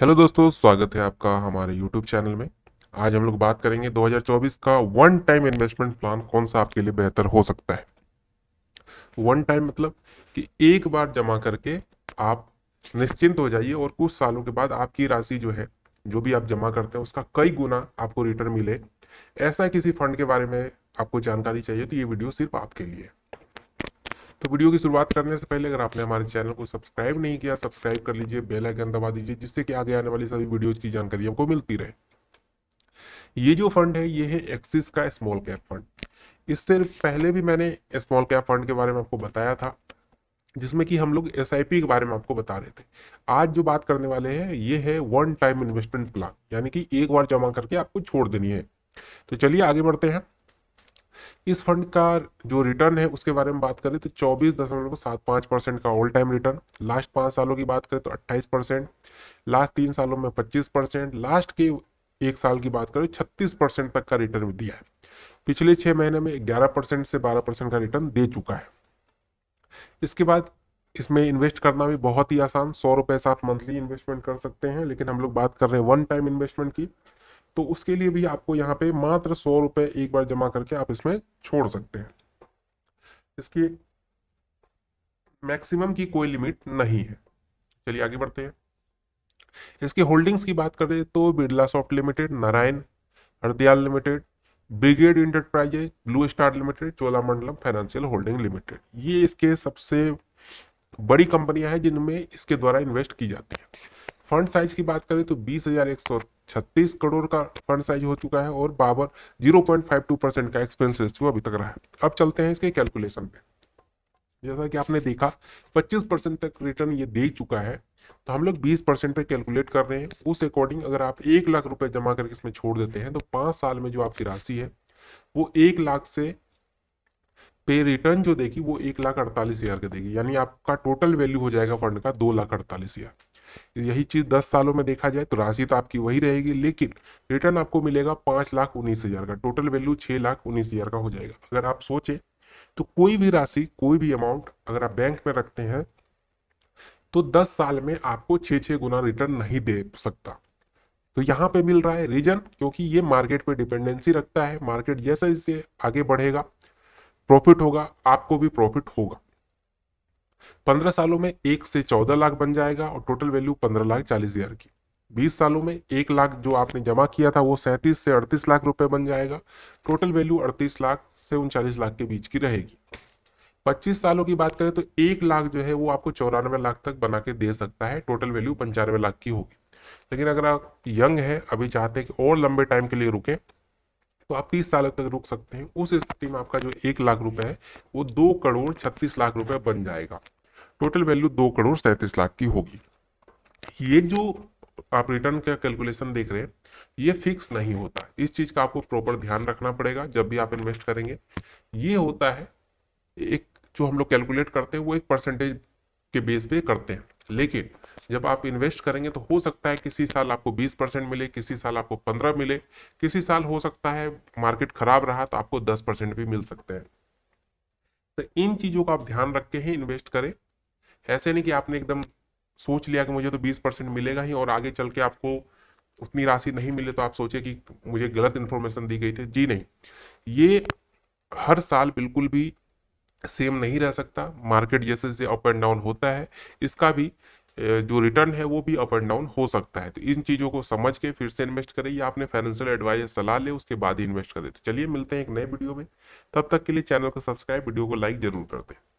hello दोस्तों स्वागत है आपका हमारे यूट्यूब चैनल में आज हम लोग बात करेंगे 2024 का वन टाइम इन्वेस्टमेंट प्लान कौन सा आपके लिए बेहतर हो सकता है वन टाइम मतलब कि एक बार जमा करके आप निश्चिंत हो जाइए और कुछ सालों के बाद आपकी राशि जो है जो भी आप जमा करते हैं उसका कई गुना आपको रिटर्न मिले ऐसा किसी फंड के बारे में आपको जानकारी चाहिए तो ये वीडियो सिर्फ आपके लिए है तो वीडियो की शुरुआत करने से पहले अगर आपने हमारे चैनल को सब्सक्राइब नहीं किया सब्सक्राइब कर लीजिए बेल आइकन दबा दीजिए जिससे कि आगे आने वाली सभी वीडियोज की जानकारी आपको मिलती रहे ये जो फंड है ये है एक्सिस का स्मॉल कैप फंड इससे पहले भी मैंने स्मॉल कैप फंड के बारे में आपको बताया था जिसमें कि हम लोग एस के बारे में आपको बता रहे थे आज जो बात करने वाले हैं ये है वन टाइम इन्वेस्टमेंट प्लान यानी कि एक बार जमा करके आपको छोड़ देनी है तो चलिए आगे बढ़ते हैं इस फंड का जो रिटर्न है उसके बारे में बात करें तो चौबीस दशमलव सात पाँच परसेंट का ऑल टाइम रिटर्न लास्ट पाँच सालों की बात करें तो अट्ठाईस परसेंट लास्ट तीन सालों में पच्चीस परसेंट लास्ट के एक साल की बात करें छत्तीस परसेंट तक का रिटर्न दिया है पिछले छः महीने में ग्यारह परसेंट से बारह परसेंट का रिटर्न दे चुका है इसके बाद इसमें इन्वेस्ट करना भी बहुत ही आसान सौ रुपये से आप मंथली इन्वेस्टमेंट कर सकते हैं लेकिन हम लोग बात कर रहे हैं वन टाइम इन्वेस्टमेंट की तो उसके लिए भी आपको यहाँ पे मात्र सौ रुपये एक बार जमा करके आप इसमें छोड़ सकते हैं इसकी मैक्सिमम की कोई लिमिट नहीं है चलिए आगे बढ़ते हैं इसके होल्डिंग्स की बात करें तो Birla soft limited Narayana Hrudayalaya limited brigade enterprises blue star limited Cholamandalam financial holding limited ये इसके सबसे बड़ी कंपनियां हैं जिनमें इसके द्वारा इन्वेस्ट की जाती है फंड साइज की बात करें तो बीस हजार एक सौ छत्तीस करोड़ का फंड साइज हो चुका है और बाबर 0.52 परसेंट का एक्सपेंस रेशियो अभी तक रहा है अब चलते हैं इसके कैलकुलेशन पे जैसा कि आपने देखा 25 परसेंट तक रिटर्न ये दे चुका है तो हम लोग 20 परसेंट पे कैलकुलेट कर रहे हैं उस अकॉर्डिंग अगर आप एक लाख रुपए जमा करके इसमें छोड़ देते हैं तो पांच साल में जो आपकी राशि है वो एक लाख से पे रिटर्न जो देगी वो एक लाख अड़तालीस हज़ार का देगी यानी आपका टोटल वैल्यू हो जाएगा फंड का दो लाख अड़तालीस हज़ार यही चीज़ दस सालों में देखा जाए तो राशि तो आपकी वही रहेगी लेकिन रिटर्न आपको मिलेगा पाँच लाख उन्नीस हज़ार का टोटल वैल्यू छः लाख उन्नीस हज़ार का हो जाएगा अगर आप सोचें तो कोई भी राशि कोई भी अमाउंट अगर आप बैंक में रखते हैं तो दस साल में आपको छः छः गुना रिटर्न नहीं दे सकता तो यहाँ पे मिल रहा है रीजन क्योंकि ये मार्केट पे डिपेंडेंसी रखता है मार्केट जैसे जैसे आगे बढ़ेगा प्रॉफिट होगा आपको भी प्रॉफिट होगा पंद्रह सालों में एक से चौदह लाख बन जाएगा और टोटल वैल्यू पंद्रह लाख चालीस हजार की बीस सालों में एक लाख जो आपने जमा किया था वो सैंतीस से अड़तीस लाख रुपए बन जाएगा टोटल वैल्यू अड़तीस लाख से उनचालीस लाख के बीच की रहेगी पच्चीस सालों की बात करें तो एक लाख जो है वो आपको चौरानवे लाख तक बना के दे सकता है टोटल वैल्यू पंचानवे लाख की होगी लेकिन अगर आप यंग है अभी चाहते हैं कि और लंबे टाइम के लिए रुके तो आप तीस साल तक रुक सकते हैं उस स्थिति में आपका जो एक लाख रुपए है वो दो करोड़ छत्तीस लाख रुपए बन जाएगा टोटल वैल्यू दो करोड़ सैंतीस लाख की होगी ये जो आप रिटर्न का कैलकुलेशन देख रहे हैं ये फिक्स नहीं होता इस चीज का आपको प्रॉपर ध्यान रखना पड़ेगा जब भी आप इन्वेस्ट करेंगे ये होता है एक जो हम लोग कैलकुलेट करते हैं वो एक परसेंटेज के बेस पे करते हैं लेकिन जब आप इन्वेस्ट करेंगे तो हो सकता है किसी साल आपको 20 परसेंट मिले किसी साल आपको 15 मिले किसी साल हो सकता है मार्केट खराब रहा तो आपको 10 परसेंट भी मिल सकते हैं तो इन चीजों का आप ध्यान रख के ही इन्वेस्ट करें ऐसे नहीं कि आपने एकदम सोच लिया कि मुझे तो बीस परसेंट मिलेगा ही और आगे चल के आपको उतनी राशि नहीं मिले तो आप सोचे कि मुझे गलत इन्फॉर्मेशन दी गई थी जी नहीं ये हर साल बिल्कुल भी सेम नहीं रह सकता मार्केट जैसे जैसे अप एंड डाउन होता है इसका भी जो रिटर्न है वो भी अप एंड डाउन हो सकता है तो इन चीज़ों को समझ के फिर से इन्वेस्ट करें या अपने फाइनेंशियल एडवाइजर सलाह ले उसके बाद ही इन्वेस्ट करें तो चलिए मिलते हैं एक नए वीडियो में तब तक के लिए चैनल को सब्सक्राइब वीडियो को लाइक जरूर कर दें